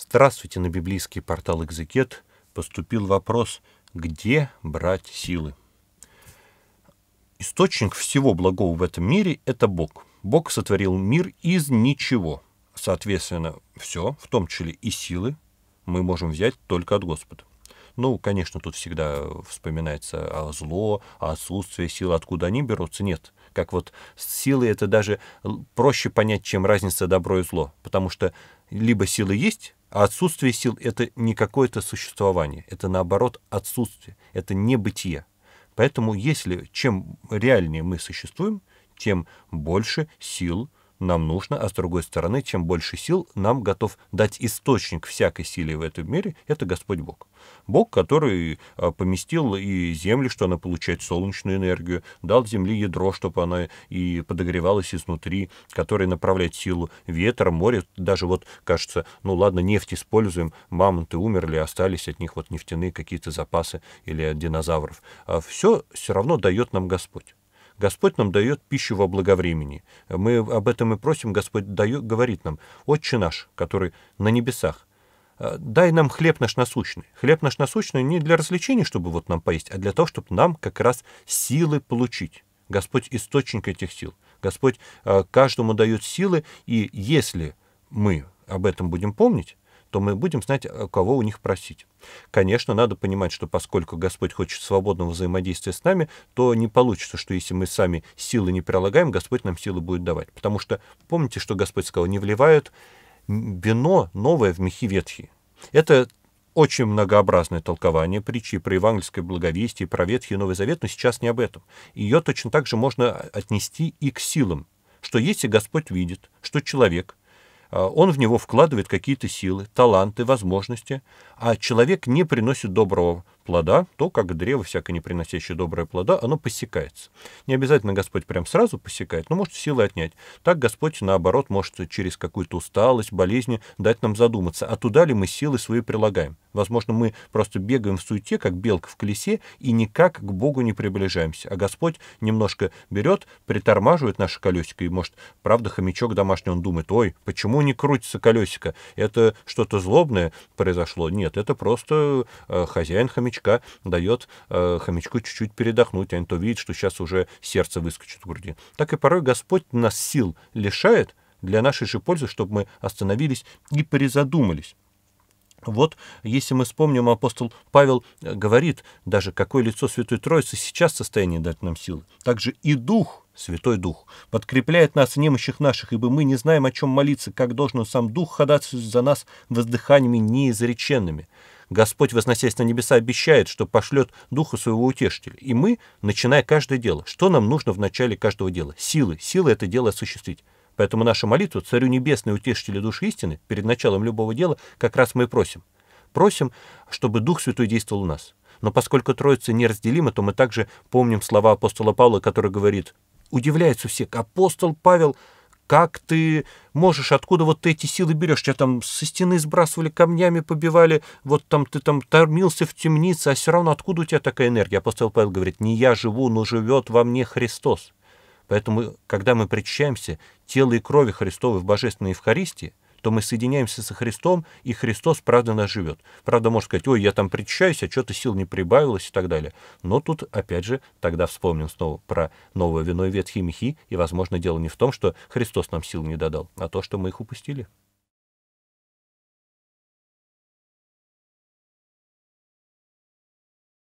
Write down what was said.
Здравствуйте на библейский портал «Экзекет» поступил вопрос «Где брать силы?». Источник всего благого в этом мире – это Бог. Бог сотворил мир из ничего. Соответственно, все, в том числе и силы, мы можем взять только от Господа. Ну, конечно, тут всегда вспоминается о зло, о отсутствии сил, откуда они берутся. Нет. Как вот силы это даже проще понять, чем разница добро и зло. Потому что либо силы есть, а отсутствие сил – это не какое-то существование, это наоборот отсутствие, это не бытие. Поэтому если чем реальнее мы существуем, тем больше сил нам нужно, а с другой стороны, чем больше сил нам готов дать источник всякой силы в этом мире, это Господь Бог. Бог, который а, поместил и землю, что она получает солнечную энергию, дал земле ядро, чтобы она и подогревалась изнутри, который направляет силу ветра, море, даже вот, кажется, ну ладно, нефть используем, мамонты умерли, остались от них вот нефтяные какие-то запасы или от динозавров. все а все равно дает нам Господь. Господь нам дает пищу во благовремени. Мы об этом и просим, Господь дает, говорит нам, «Отче наш, который на небесах, э, дай нам хлеб наш насущный». Хлеб наш насущный не для развлечений, чтобы вот нам поесть, а для того, чтобы нам как раз силы получить. Господь — источник этих сил. Господь э, каждому дает силы, и если мы об этом будем помнить, то мы будем знать, э, кого у них просить. Конечно, надо понимать, что поскольку Господь хочет свободного взаимодействия с нами, то не получится, что если мы сами силы не прилагаем, Господь нам силы будет давать. Потому что помните, что Господь сказал, не вливают вино новое в мехи ветхие. Это очень многообразное толкование притчи про евангельское благовестие, про Ветхий и Новый Завет, но сейчас не об этом. Ее точно так же можно отнести и к силам, что если Господь видит, что человек Э, он в него вкладывает какие-то силы, таланты, возможности, а человек не приносит доброго плода, то, как древо, всякое не приносящее доброе плода, оно посекается. Не обязательно Господь прям сразу посекает, но может силы отнять. Так Господь, наоборот, может через какую-то усталость, болезни дать нам задуматься, а туда ли мы силы свои прилагаем. Возможно, мы просто бегаем в суете, как белка в колесе, и никак к Богу не приближаемся. А Господь немножко берет, притормаживает наше колесико, и, может, правда, хомячок домашний, он думает, ой, почему не крутится колесико? Это что-то злобное произошло? Нет, это просто э, хозяин хомячка хомячка дает э, хомячку чуть-чуть передохнуть, а не то видит, что сейчас уже сердце выскочит в груди. Так и порой Господь нас сил лишает для нашей же пользы, чтобы мы остановились и перезадумались. Вот, если мы вспомним, апостол Павел э, говорит, даже какое лицо Святой Троицы сейчас в состоянии дать нам силы. Также и Дух, Святой Дух, подкрепляет нас немощих наших, ибо мы не знаем, о чем молиться, как должен сам Дух ходатайствовать за нас воздыханиями неизреченными. Господь, возносясь на небеса, обещает, что пошлет Духа Своего Утешителя. И мы, начиная каждое дело, что нам нужно в начале каждого дела? Силы. Силы это дело осуществить. Поэтому наша молитва Царю Небесной, Утешителю Души Истины, перед началом любого дела, как раз мы и просим. Просим, чтобы Дух Святой действовал у нас. Но поскольку Троица неразделима, то мы также помним слова апостола Павла, который говорит, удивляется всех, апостол Павел – как ты можешь, откуда вот ты эти силы берешь? Тебя там со стены сбрасывали, камнями побивали, вот там ты там тормился в темнице, а все равно откуда у тебя такая энергия? Апостол Павел говорит, не я живу, но живет во мне Христос. Поэтому, когда мы причащаемся тело и крови Христовой в Божественной Евхаристии, что мы соединяемся со Христом, и Христос, правда, нас живет. Правда, можно сказать, ой, я там причащаюсь, а что-то сил не прибавилось и так далее. Но тут, опять же, тогда вспомним снова про новое вино и ветхие мехи, и, возможно, дело не в том, что Христос нам сил не додал, а то, что мы их упустили.